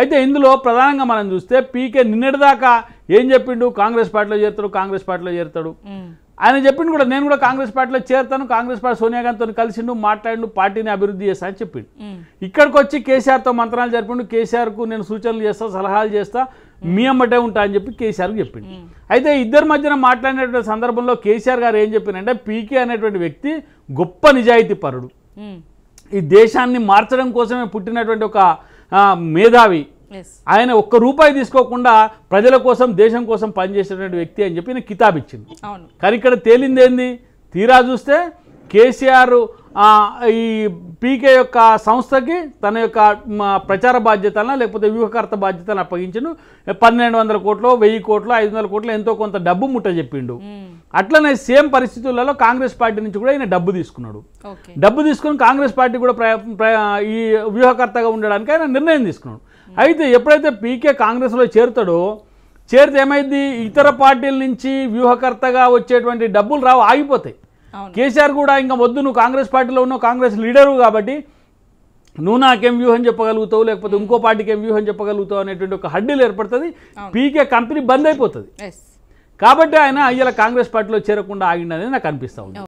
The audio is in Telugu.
అయితే ఇందులో ప్రధానంగా మనం చూస్తే పీకే నిన్నటిదాకా ఏం చెప్పిండు కాంగ్రెస్ పార్టీలో చేరుతాడు కాంగ్రెస్ పార్టీలో చేరుతాడు ఆయన చెప్పిండు కూడా నేను కూడా కాంగ్రెస్ పార్టీలో చేరుతాను కాంగ్రెస్ పార్టీ సోనియా గాంధీతో కలిసిండు మాట్లాడిండు పార్టీని అభివృద్ధి చేస్తా అని చెప్పిండు ఇక్కడికి వచ్చి కేసీఆర్తో మంత్రాలు జరిపిండు కేసీఆర్కు నేను సూచనలు చేస్తా సలహాలు చేస్తా మీ అమ్మటే ఉంటా అని చెప్పి కేసీఆర్కు చెప్పిండు అయితే ఇద్దరి మధ్యన మాట్లాడినటువంటి సందర్భంలో కేసీఆర్ గారు ఏం చెప్పిందంటే పీకే అనేటువంటి వ్యక్తి గొప్ప నిజాయితీ పరుడు ఈ దేశాన్ని మార్చడం కోసమే పుట్టినటువంటి ఒక మేధావి ఆయన ఒక్క రూపాయి తీసుకోకుండా ప్రజల కోసం దేశం కోసం పనిచేసినటువంటి వ్యక్తి అని చెప్పి నేను కితాబ్ ఇచ్చింది కానీ ఇక్కడ తేలిందేంది తీరా చూస్తే కేసీఆర్ ఈ పీకే యొక్క సంస్థకి తన యొక్క ప్రచార బాధ్యతలను లేకపోతే వ్యూహకర్త బాధ్యతను అప్పగించను పన్నెండు వందల కోట్లు వెయ్యి కోట్లు ఐదు వందల కోట్లు ఎంతో కొంత డబ్బు ముట్ట చెప్పిండు hmm. అట్లనే సేమ్ పరిస్థితులలో కాంగ్రెస్ పార్టీ నుంచి కూడా ఈయన డబ్బు తీసుకున్నాడు డబ్బు తీసుకుని కాంగ్రెస్ పార్టీ కూడా ఈ వ్యూహకర్తగా ఉండడానికి ఆయన నిర్ణయం తీసుకున్నాడు అయితే ఎప్పుడైతే పీకే కాంగ్రెస్లో చేరుతాడో చేరితే ఏమైంది ఇతర పార్టీల నుంచి వ్యూహకర్తగా వచ్చేటువంటి డబ్బులు రావు ఆగిపోతాయి కేసీఆర్ కూడా ఇంకా వద్దు నువ్వు కాంగ్రెస్ పార్టీలో ఉన్నావు కాంగ్రెస్ లీడరు కాబట్టి నువ్వు నాకేం వ్యూహం చెప్పగలుగుతావు లేకపోతే ఇంకో పార్టీకి ఏం వ్యూహం చెప్పగలుగుతావు అనేటువంటి ఒక హడ్డీలు ఏర్పడుతుంది పీకే కంపెనీ బంద్ అయిపోతుంది కాబట్టి ఆయన అయ్యల కాంగ్రెస్ పార్టీలో చేరకుండా ఆగిండనేది నాకు అనిపిస్తూ ఉంది